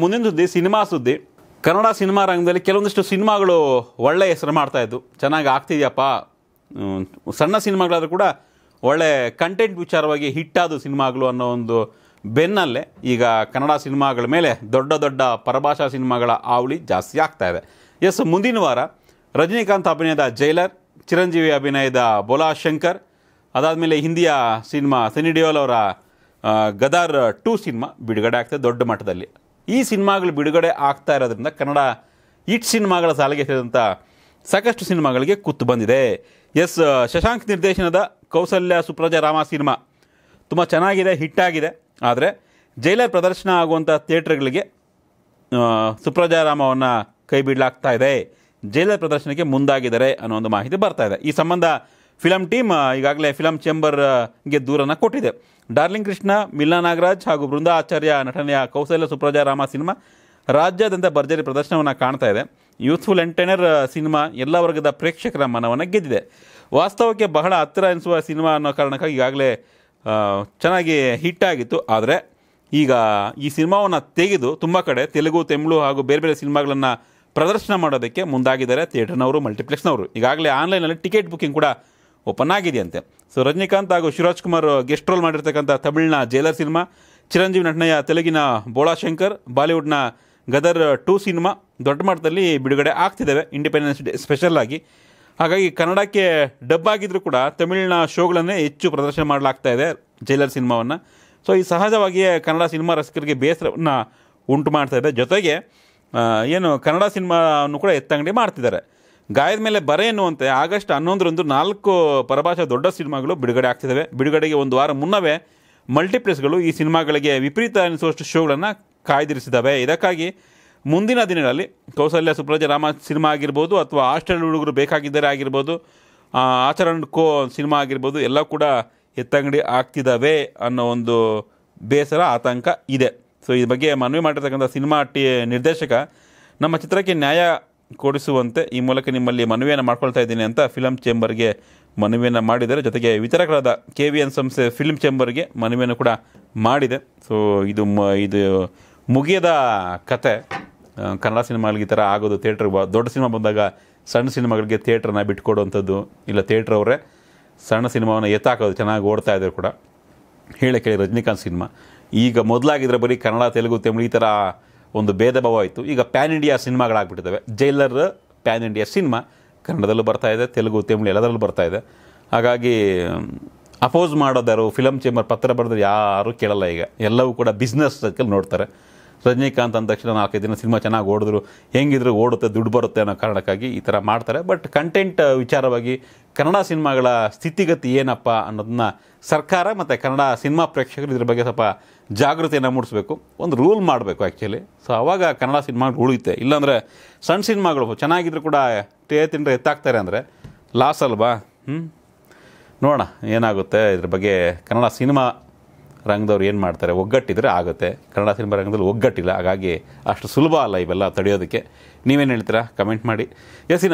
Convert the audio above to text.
ಮುಂದಿನ ಸಿನಿಮಾ ಸುದ್ದಿ ಕನ್ನಡ ಸಿನಿಮಾ ರಂಗದಲ್ಲಿ ಕೆಲವೊಂದಿಷ್ಟು ಸಿನಿಮಾಗಳು ಒಳ್ಳೆ ಹೆಸರು ಮಾಡ್ತಾ ಇದ್ದು ಚೆನ್ನಾಗಿ ಆಗ್ತಿದೆಯಪ್ಪ ಸಣ್ಣ ಸಿನಿಮಾಗಳಾದರೂ ಕೂಡ ಒಳ್ಳೆ ಕಂಟೆಂಟ್ ವಿಚಾರವಾಗಿ ಹಿಟ್ಟಾದ ಸಿನಿಮಾಗಳು ಅನ್ನೋ ಒಂದು ಬೆನ್ನಲ್ಲೇ ಈಗ ಕನ್ನಡ ಸಿನಿಮಾಗಳ ಮೇಲೆ ದೊಡ್ಡ ದೊಡ್ಡ ಪರಭಾಷಾ ಸಿನಿಮಾಗಳ ಆವಳಿ ಜಾಸ್ತಿ ಆಗ್ತಾ ಇದೆ ಎಸ್ ಮುಂದಿನ ವಾರ ರಜನಿಕಾಂತ್ ಅಭಿನಯದ ಜೈಲರ್ ಚಿರಂಜೀವಿ ಅಭಿನಯದ ಬೋಲಾ ಶಂಕರ್ ಅದಾದ ಮೇಲೆ ಹಿಂದಿಯ ಸಿನಿಮಾ ಸನಿ ಡಿಯೋಲ್ ಅವರ ಗದಾರ್ ಟೂ ಸಿನಿಮಾ ಬಿಡುಗಡೆ ಆಗ್ತದೆ ದೊಡ್ಡ ಮಟ್ಟದಲ್ಲಿ ಈ ಸಿನಿಮಾಗಳು ಬಿಡುಗಡೆ ಆಗ್ತಾ ಇರೋದ್ರಿಂದ ಕನ್ನಡ ಇಟ್ ಸಿನಿಮಾಗಳ ಸಾಲಿಗೆ ಸೇರಿದಂಥ ಸಾಕಷ್ಟು ಸಿನಿಮಾಗಳಿಗೆ ಕೂತು ಬಂದಿದೆ ಎಸ್ ಶಶಾಂಕ್ ನಿರ್ದೇಶನದ ಕೌಸಲ್ಯ ಸುಪ್ರಜಾ ರಾಮ ಸಿನಿಮಾ ತುಂಬ ಚೆನ್ನಾಗಿದೆ ಹಿಟ್ಟಾಗಿದೆ ಆದರೆ ಜೈಲರ್ ಪ್ರದರ್ಶನ ಆಗುವಂಥ ಥಿಯೇಟ್ರ್ಗಳಿಗೆ ಸುಪ್ರಜಾ ರಾಮವನ್ನು ಕೈ ಬಿಡಲಾಗ್ತಾ ಇದೆ ಜೈಲರ್ ಪ್ರದರ್ಶನಕ್ಕೆ ಮುಂದಾಗಿದ್ದಾರೆ ಅನ್ನೋ ಒಂದು ಮಾಹಿತಿ ಬರ್ತಾ ಇದೆ ಈ ಸಂಬಂಧ ಫಿಲಂ ಟೀಮ್ ಈಗಾಗಲೇ ಫಿಲಂ ಚೇಂಬರ್ಗೆ ದೂರನ್ನು ಕೊಟ್ಟಿದೆ ಡಾರ್ಲಿಂಗ್ ಕೃಷ್ಣ ಮಿಲ್ಲಾ ನಾಗರಾಜ್ ಹಾಗೂ ಬೃಂದಾ ಆಚಾರ್ಯ ನಟನೆಯ ಕೌಸಲ್ಯ ಸುಪ್ರಜಾ ರಾಮ ಸಿನಿಮಾ ರಾಜ್ಯಾದ್ಯಂತ ಭರ್ಜರಿ ಪ್ರದರ್ಶನವನ್ನು ಕಾಣ್ತಾ ಇದೆ ಯೂತ್ಫುಲ್ ಎಂಟರ್ಟೈನರ್ ಸಿನಿಮಾ ಎಲ್ಲ ವರ್ಗದ ಪ್ರೇಕ್ಷಕರ ಮನವನ್ನು ಗೆದ್ದಿದೆ ವಾಸ್ತವಕ್ಕೆ ಬಹಳ ಹತ್ತಿರ ಎನಿಸುವ ಸಿನಿಮಾ ಅನ್ನೋ ಕಾರಣಕ್ಕಾಗಿ ಈಗಾಗಲೇ ಚೆನ್ನಾಗಿ ಹಿಟ್ಟಾಗಿತ್ತು ಆದರೆ ಈಗ ಈ ಸಿನಿಮಾವನ್ನು ತೆಗೆದು ತುಂಬ ಕಡೆ ತೆಲುಗು ತಮಿಳು ಹಾಗೂ ಬೇರೆ ಬೇರೆ ಸಿನಿಮಾಗಳನ್ನು ಪ್ರದರ್ಶನ ಮಾಡೋದಕ್ಕೆ ಮುಂದಾಗಿದ್ದಾರೆ ಥಿಯೇಟರ್ನವರು ಮಲ್ಟಿಪ್ಲೆಕ್ಸ್ನವರು ಈಗಾಗಲೇ ಆನ್ಲೈನಲ್ಲಿ ಟಿಕೆಟ್ ಬುಕ್ಕಿಂಗ್ ಕೂಡ ಓಪನ್ ಆಗಿದೆಯಂತೆ ಸೊ ರಜನಿಕಾಂತ್ ಹಾಗೂ ಶಿವರಾಜ್ ಕುಮಾರ್ ಗೆಸ್ಟ್ ರೋಲ್ ಮಾಡಿರ್ತಕ್ಕಂಥ ತಮಿಳಿನ ಜೈಲರ್ ಸಿನಿಮಾ ಚಿರಂಜೀವಿ ನಟನೆಯ ತೆಲುಗಿನ ಬೋಳಾಶಂಕರ್ ಬಾಲಿವುಡ್ನ ಗದರ್ ಟೂ ಸಿನಿಮಾ ದೊಡ್ಡ ಮಟ್ಟದಲ್ಲಿ ಬಿಡುಗಡೆ ಆಗ್ತಿದ್ದಾವೆ ಇಂಡಿಪೆಂಡೆನ್ಸ್ ಡೇ ಸ್ಪೆಷಲ್ ಆಗಿ ಹಾಗಾಗಿ ಕನ್ನಡಕ್ಕೆ ಡಬ್ ಆಗಿದ್ರೂ ಕೂಡ ತಮಿಳಿನ ಶೋಗಳನ್ನೇ ಹೆಚ್ಚು ಪ್ರದರ್ಶನ ಮಾಡಲಾಗ್ತಾ ಇದೆ ಜೈಲರ್ ಸಿನಿಮಾವನ್ನು ಸೊ ಈ ಸಹಜವಾಗಿಯೇ ಕನ್ನಡ ಸಿನಿಮಾ ರಸಿಕರಿಗೆ ಬೇಸರವನ್ನು ಉಂಟು ಮಾಡ್ತಾ ಇದೆ ಜೊತೆಗೆ ಏನು ಕನ್ನಡ ಸಿನಿಮಾವನ್ನು ಕೂಡ ಎತ್ತಂಗಡಿ ಮಾಡ್ತಿದ್ದಾರೆ ಗಾಯದ ಮೇಲೆ ಬರ ಎನ್ನುವಂತೆ ಆಗಸ್ಟ್ ಹನ್ನೊಂದರಂದು ನಾಲ್ಕು ಪರಭಾಷಾ ದೊಡ್ಡ ಸಿನಿಮಾಗಳು ಬಿಡುಗಡೆ ಆಗ್ತಿದ್ದಾವೆ ಬಿಡುಗಡೆಗೆ ಒಂದು ವಾರ ಮುನ್ನವೇ ಮಲ್ಟಿಪ್ಲೆಕ್ಸ್ಗಳು ಈ ಸಿನಿಮಾಗಳಿಗೆ ವಿಪರೀತ ಅನಿಸುವಷ್ಟು ಶೋಗಳನ್ನು ಕಾಯ್ದಿರಿಸಿದ್ದಾವೆ ಇದಕ್ಕಾಗಿ ಮುಂದಿನ ದಿನಗಳಲ್ಲಿ ಕೌಸಲ್ಯ ಸುಪ್ರಜ ರಾಮ ಸಿನಿಮಾ ಆಗಿರ್ಬೋದು ಅಥವಾ ಹಾಸ್ಟೆಲ್ ಹುಡುಗರು ಬೇಕಾಗಿದ್ದರೆ ಆಗಿರ್ಬೋದು ಆಚರಣ್ ಕೋ ಸಿನಿಮಾ ಆಗಿರ್ಬೋದು ಎಲ್ಲ ಕೂಡ ಎತ್ತಂಗಡಿ ಆಗ್ತಿದ್ದಾವೆ ಅನ್ನೋ ಒಂದು ಬೇಸರ ಆತಂಕ ಇದೆ ಸೊ ಇದ್ರ ಬಗ್ಗೆ ಮನವಿ ಮಾಡಿರ್ತಕ್ಕಂಥ ಸಿನಿಮಾ ಟಿ ನಿರ್ದೇಶಕ ನಮ್ಮ ಚಿತ್ರಕ್ಕೆ ನ್ಯಾಯ ಕೊಡಿಸುವಂತೆ ಈ ಮೂಲಕ ನಿಮ್ಮಲ್ಲಿ ಮನವಿಯನ್ನು ಮಾಡ್ಕೊಳ್ತಾ ಇದ್ದೀನಿ ಅಂತ ಫಿಲಮ್ ಚೇಂಬರ್ಗೆ ಮನವಿಯನ್ನು ಮಾಡಿದ್ದಾರೆ ಜೊತೆಗೆ ವಿತರಕರಾದ ಕೆ ವಿ ಎನ್ ಸಂಸ್ಥೆ ಫಿಲ್ಮ್ ಚೇಂಬರ್ಗೆ ಮನವಿಯನ್ನು ಕೂಡ ಮಾಡಿದೆ ಸೊ ಇದು ಮ ಇದು ಮುಗಿಯದ ಕತೆ ಕನ್ನಡ ಸಿನಿಮಾಗಳಿಗೆ ಈ ಥರ ಆಗೋದು ಥಿಯೇಟ್ರ್ ದೊಡ್ಡ ಸಿನಿಮಾ ಬಂದಾಗ ಸಣ್ಣ ಸಿನಿಮಾಗಳಿಗೆ ಥಿಯೇಟ್ರನ್ನ ಬಿಟ್ಕೊಡುವಂಥದ್ದು ಇಲ್ಲ ಥಿಯೇಟ್ರ್ ಅವರೇ ಸಣ್ಣ ಸಿನಿಮಾವನ್ನು ಎತ್ತಾಕೋದು ಚೆನ್ನಾಗಿ ಓಡ್ತಾ ಇದ್ದಾರೆ ಕೂಡ ಹೇಳಿ ಕೇಳಿ ರಜನಿಕಾಂತ್ ಸಿನಿಮಾ ಈಗ ಮೊದಲಾಗಿದ್ರೆ ಬರೀ ಕನ್ನಡ ತೆಲುಗು ತಮಿಳು ಈ ಥರ ಒಂದು ಭೇದ ಭಾವ ಆಯಿತು ಈಗ ಪ್ಯಾನ್ ಇಂಡಿಯಾ ಸಿನಿಮಾಗಳಾಗ್ಬಿಟ್ಟಿದ್ದಾವೆ ಜೈಲರ್ ಪ್ಯಾನ್ ಇಂಡಿಯಾ ಸಿನಿಮಾ ಕನ್ನಡದಲ್ಲೂ ಬರ್ತಾ ಇದೆ ತೆಲುಗು ತಮಿಳು ಎಲ್ಲದರಲ್ಲೂ ಬರ್ತಾ ಇದೆ ಹಾಗಾಗಿ ಅಪೋಸ್ ಮಾಡೋದಾರು ಫಿಲಮ್ ಚೇಂಬರ್ ಪತ್ರ ಬರೆದ್ರೆ ಯಾರೂ ಕೇಳಲ್ಲ ಈಗ ಎಲ್ಲವೂ ಕೂಡ ಬಿಸ್ನೆಸ್ ಸರ್ಕಲ್ ನೋಡ್ತಾರೆ ರಜನಿಕಾಂತ್ ಅಂದ ತಕ್ಷಣ ನಾಲ್ಕೈದು ದಿನ ಸಿನಿಮಾ ಚೆನ್ನಾಗಿ ಓಡಿದ್ರು ಹೆಂಗಿದ್ರು ಓಡುತ್ತೆ ದುಡ್ಡು ಬರುತ್ತೆ ಅನ್ನೋ ಕಾರಣಕ್ಕಾಗಿ ಈ ಥರ ಮಾಡ್ತಾರೆ ಬಟ್ ಕಂಟೆಂಟ್ ವಿಚಾರವಾಗಿ ಕನ್ನಡ ಸಿನಿಮಾಗಳ ಸ್ಥಿತಿಗತಿ ಏನಪ್ಪ ಅನ್ನೋದನ್ನ ಸರ್ಕಾರ ಮತ್ತು ಕನ್ನಡ ಸಿನಿಮಾ ಪ್ರೇಕ್ಷಕರು ಇದ್ರ ಬಗ್ಗೆ ಸ್ವಲ್ಪ ಜಾಗೃತಿಯನ್ನು ಮೂಡಿಸ್ಬೇಕು ಒಂದು ರೂಲ್ ಮಾಡಬೇಕು ಆ್ಯಕ್ಚುಲಿ ಸೊ ಆವಾಗ ಕನ್ನಡ ಸಿನಿಮಾಗಳು ಉಳಿಯುತ್ತೆ ಇಲ್ಲಾಂದರೆ ಸಣ್ಣ ಸಿನಿಮಾಗಳು ಚೆನ್ನಾಗಿದ್ರು ಕೂಡ ಟೇ ತಿಂಡ್ರೆ ಎತ್ತಾಗ್ತಾರೆ ಅಂದರೆ ಲಾಸ್ ಅಲ್ವಾ ಹ್ಞೂ ನೋಡೋಣ ಏನಾಗುತ್ತೆ ಇದ್ರ ಬಗ್ಗೆ ಕನ್ನಡ ಸಿನಿಮಾ ರಂಗದವ್ರು ಏನು ಮಾಡ್ತಾರೆ ಒಗ್ಗಟ್ಟಿದ್ರೆ ಆಗುತ್ತೆ ಕನ್ನಡ ಸಿನಿಮಾ ರಂಗದಲ್ಲಿ ಒಗ್ಗಟ್ಟಿಲ್ಲ ಹಾಗಾಗಿ ಅಷ್ಟು ಸುಲಭ ಅಲ್ಲ ಇವೆಲ್ಲ ತಡೆಯೋದಕ್ಕೆ ನೀವೇನು ಹೇಳ್ತೀರಾ ಕಮೆಂಟ್ ಮಾಡಿ ಎಸ್